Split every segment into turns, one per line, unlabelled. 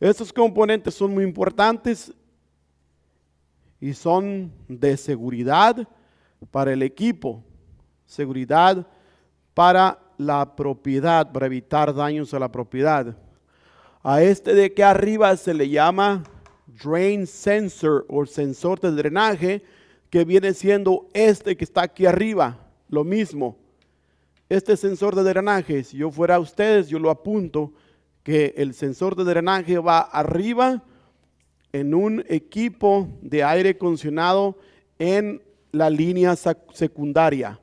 Estos componentes son muy importantes y son de seguridad para el equipo, seguridad para la propiedad, para evitar daños a la propiedad. A este de aquí arriba se le llama drain sensor o sensor de drenaje, que viene siendo este que está aquí arriba, lo mismo. Este sensor de drenaje, si yo fuera a ustedes, yo lo apunto que el sensor de drenaje va arriba en un equipo de aire condicionado en la línea secundaria.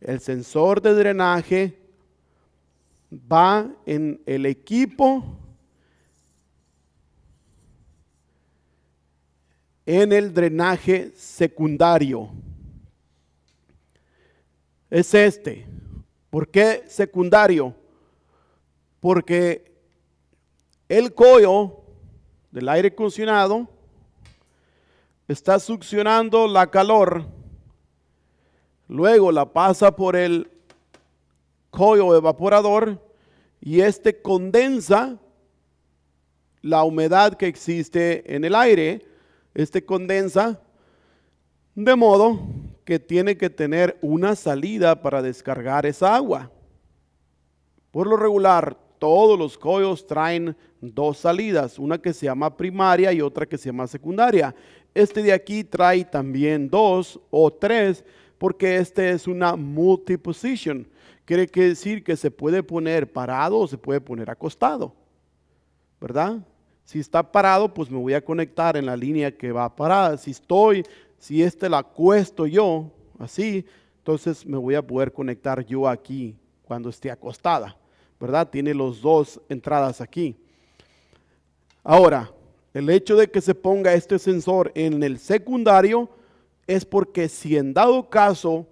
El sensor de drenaje va en el equipo en el drenaje secundario. Es este. ¿Por qué secundario? Porque el coyo del aire acondicionado está succionando la calor, luego la pasa por el coyo evaporador y este condensa la humedad que existe en el aire, este condensa de modo que tiene que tener una salida para descargar esa agua. Por lo regular, todos los códigos traen dos salidas, una que se llama primaria y otra que se llama secundaria. Este de aquí trae también dos o tres porque este es una multiposition. Quiere decir que se puede poner parado o se puede poner acostado, ¿verdad? Si está parado, pues me voy a conectar en la línea que va parada. Si estoy, si este la acuesto yo así, entonces me voy a poder conectar yo aquí cuando esté acostada. ¿verdad? Tiene los dos entradas aquí. Ahora, el hecho de que se ponga este sensor en el secundario es porque si en dado caso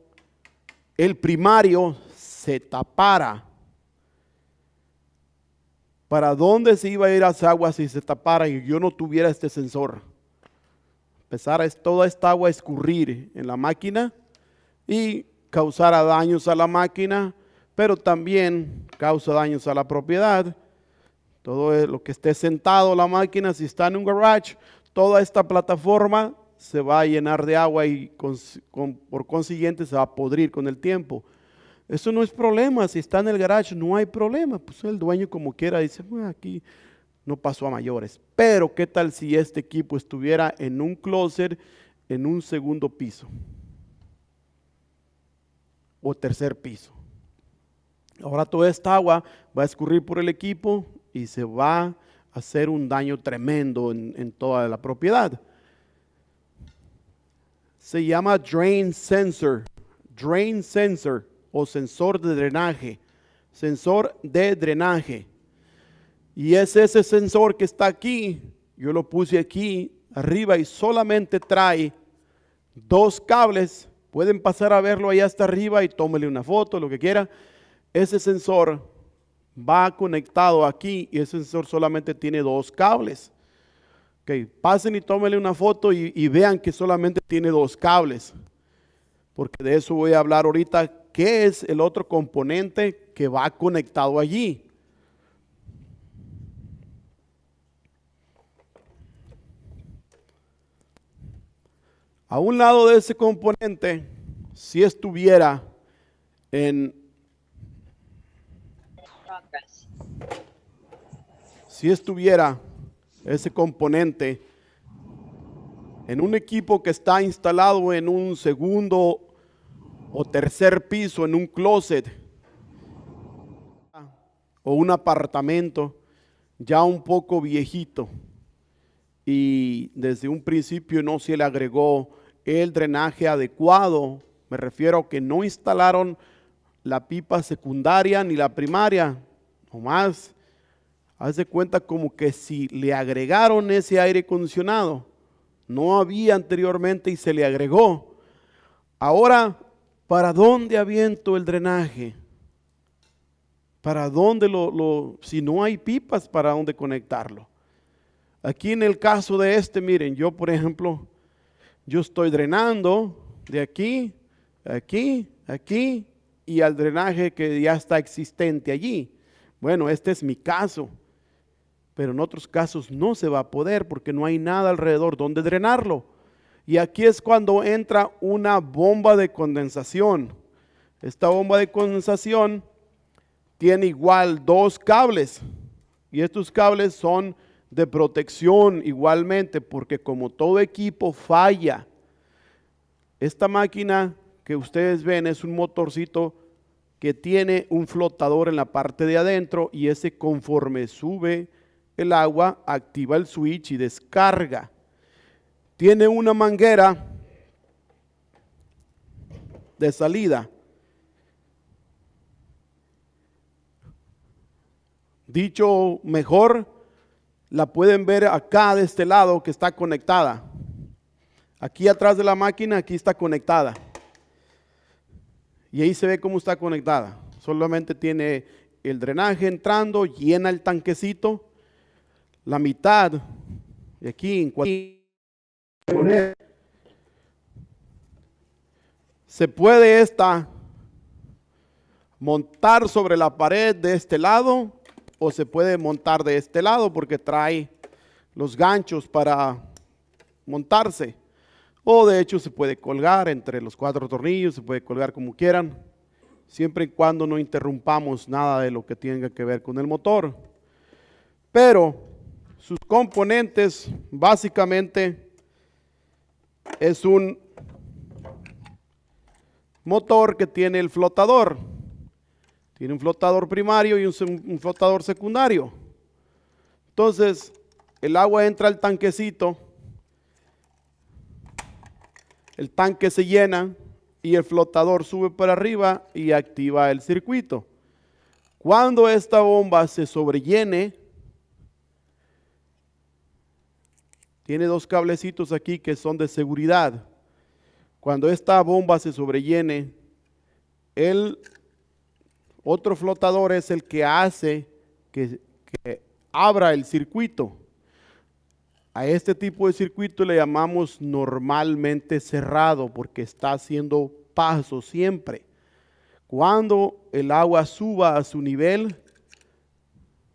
el primario se tapara, ¿para dónde se iba a ir esa agua si se tapara y yo no tuviera este sensor? Empezara toda esta agua a escurrir en la máquina y causara daños a la máquina, pero también causa daños a la propiedad. Todo lo que esté sentado la máquina, si está en un garage, toda esta plataforma se va a llenar de agua y por consiguiente se va a podrir con el tiempo. Eso no es problema, si está en el garage no hay problema, pues el dueño como quiera dice, ah, aquí no pasó a mayores. Pero qué tal si este equipo estuviera en un closet en un segundo piso o tercer piso. Ahora toda esta agua va a escurrir por el equipo y se va a hacer un daño tremendo en, toda la propiedad. Se llama drain sensor, drain sensor o sensor de drenaje, sensor de drenaje. Y es ese sensor que está aquí, yo lo puse aquí arriba y solamente trae dos cables. Pueden pasar a verlo allá hasta arriba y tómele una foto, lo que quiera ese sensor va conectado aquí y ese sensor solamente tiene dos cables. Okay, pasen y tómenle una foto y, y vean que solamente tiene dos cables, porque de eso voy a hablar ahorita, qué es el otro componente que va conectado allí. A un lado de ese componente, si estuviera en si estuviera ese componente en un equipo que está instalado en un segundo o tercer piso, en un closet o un apartamento ya un poco viejito y desde un principio no se le agregó el drenaje adecuado, me refiero a que no instalaron la pipa secundaria ni la primaria, o más. Haz cuenta como que si le agregaron ese aire acondicionado, no había anteriormente y se le agregó. Ahora, ¿para dónde aviento el drenaje? ¿Para dónde lo, si no hay pipas, para dónde conectarlo? Aquí en el caso de este, miren, yo por ejemplo, yo estoy drenando de aquí, aquí, aquí y al drenaje que ya está existente allí bueno, este es mi caso, pero en otros casos no se va a poder porque no hay nada alrededor donde drenarlo. Y aquí es cuando entra una bomba de condensación. Esta bomba de condensación tiene igual dos cables y estos cables son de protección igualmente porque como todo equipo falla, esta máquina que ustedes ven es un motorcito que tiene un flotador en la parte de adentro y ese conforme sube el agua, activa el switch y descarga. Tiene una manguera de salida. Dicho mejor, la pueden ver acá de este lado que está conectada. Aquí atrás de la máquina, aquí está conectada. Y ahí se ve cómo está conectada. Solamente tiene el drenaje entrando, llena el tanquecito, la mitad, y aquí en cuatro, se puede esta montar sobre la pared de este lado o se puede montar de este lado porque trae los ganchos para montarse. O de hecho se puede colgar entre los cuatro tornillos, se puede colgar como quieran, siempre y cuando no interrumpamos nada de lo que tenga que ver con el motor. Pero sus componentes básicamente es un motor que tiene el flotador. Tiene un flotador primario y un, flotador secundario. Entonces, el agua entra al tanquecito el tanque se llena y el flotador sube para arriba y activa el circuito. Cuando esta bomba se sobrellene, tiene dos cablecitos aquí que son de seguridad. Cuando esta bomba se sobrellene, el otro flotador es el que hace que, que abra el circuito. A este tipo de circuito le llamamos normalmente cerrado porque está haciendo paso siempre. Cuando el agua suba a su nivel,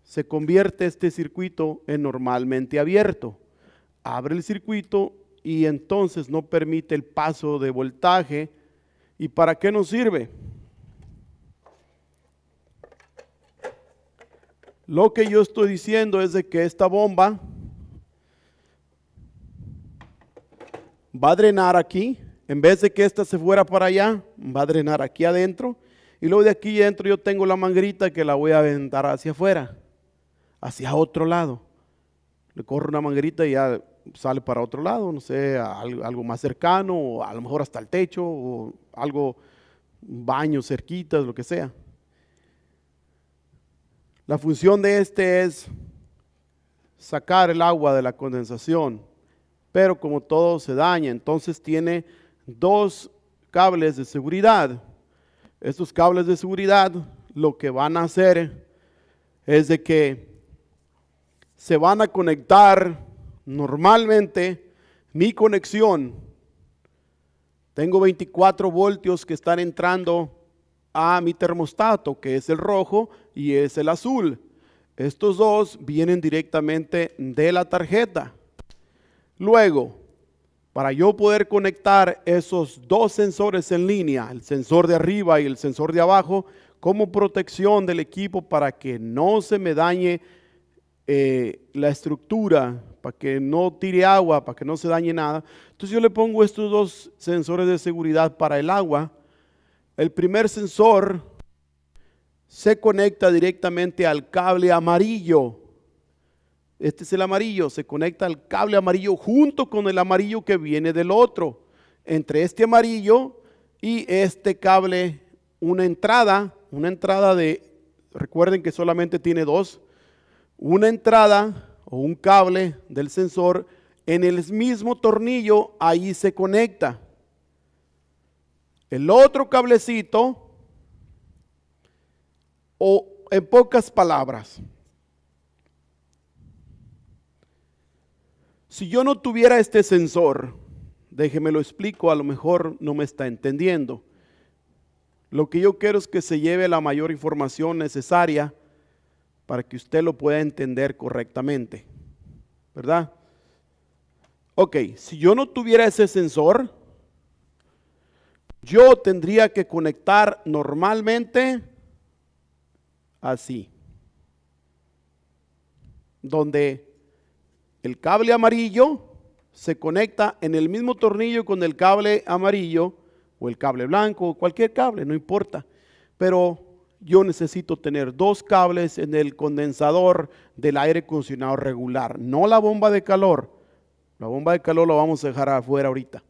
se convierte este circuito en normalmente abierto. Abre el circuito y entonces no permite el paso de voltaje. ¿Y para qué nos sirve? Lo que yo estoy diciendo es de que esta bomba va a drenar aquí, en vez de que esta se fuera para allá, va a drenar aquí adentro. Y luego de aquí adentro yo tengo la mangrita que la voy a aventar hacia afuera, hacia otro lado. Le corro una mangrita y ya sale para otro lado, no sé, algo, más cercano, o a lo mejor hasta el techo, o algo, baño cerquitas, lo que sea. La función de este es sacar el agua de la condensación pero como todo se daña, entonces tiene dos cables de seguridad. Estos cables de seguridad lo que van a hacer es de que se van a conectar normalmente mi conexión. Tengo 24 voltios que están entrando a mi termostato, que es el rojo y es el azul. Estos dos vienen directamente de la tarjeta. Luego, para yo poder conectar esos dos sensores en línea, el sensor de arriba y el sensor de abajo, como protección del equipo para que no se me dañe eh, la estructura, para que no tire agua, para que no se dañe nada. Entonces yo le pongo estos dos sensores de seguridad para el agua. El primer sensor se conecta directamente al cable amarillo este es el amarillo, se conecta al cable amarillo junto con el amarillo que viene del otro. Entre este amarillo y este cable, una entrada, una entrada de, recuerden que solamente tiene dos, una entrada o un cable del sensor en el mismo tornillo, ahí se conecta. El otro cablecito, o en pocas palabras, Si yo no tuviera este sensor, déjeme lo explico, a lo mejor no me está entendiendo. Lo que yo quiero es que se lleve la mayor información necesaria para que usted lo pueda entender correctamente. ¿Verdad? Ok, si yo no tuviera ese sensor, yo tendría que conectar normalmente así, donde el cable amarillo se conecta en el mismo tornillo con el cable amarillo o el cable blanco, cualquier cable, no importa. Pero yo necesito tener dos cables en el condensador del aire acondicionado regular, no la bomba de calor. La bomba de calor la vamos a dejar afuera ahorita.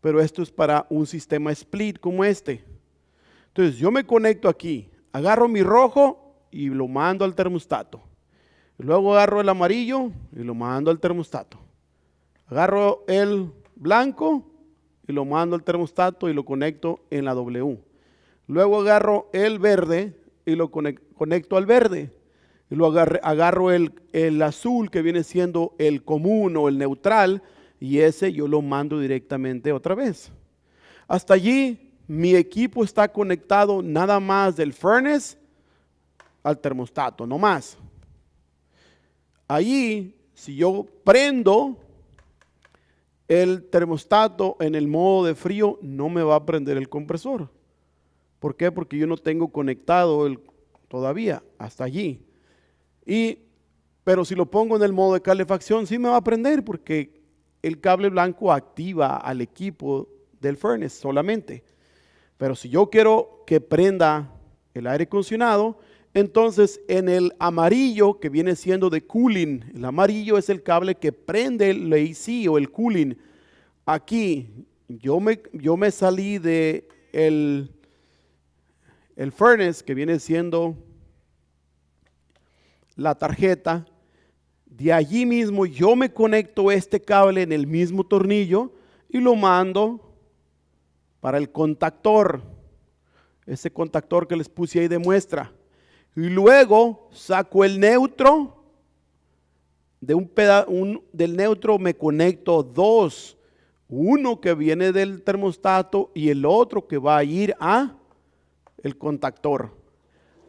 Pero esto es para un sistema split como este. Entonces yo me conecto aquí, agarro mi rojo y lo mando al termostato. Luego agarro el amarillo y lo mando al termostato. Agarro el blanco y lo mando al termostato y lo conecto en la W. Luego agarro el verde y lo conecto al verde. Y luego agarro el, el azul que viene siendo el común o el neutral y ese yo lo mando directamente otra vez. Hasta allí mi equipo está conectado nada más del furnace al termostato, no más. Allí, si yo prendo el termostato en el modo de frío, no me va a prender el compresor. ¿Por qué? Porque yo no tengo conectado el, todavía hasta allí. Y, pero si lo pongo en el modo de calefacción, sí me va a prender porque el cable blanco activa al equipo del furnace solamente. Pero si yo quiero que prenda el aire acondicionado, entonces, en el amarillo que viene siendo de cooling, el amarillo es el cable que prende el AC o el cooling. Aquí yo me, salí de el, furnace que viene siendo la tarjeta. De allí mismo yo me conecto este cable en el mismo tornillo y lo mando para el contactor. Ese contactor que les puse ahí de muestra. Y luego saco el neutro. De un peda un, del neutro me conecto dos. Uno que viene del termostato y el otro que va a ir a el contactor.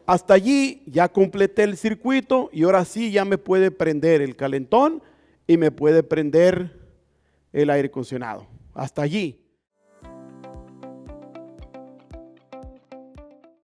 Hasta allí ya completé el circuito y ahora sí ya me puede prender el calentón y me puede prender el aire acondicionado. Hasta allí.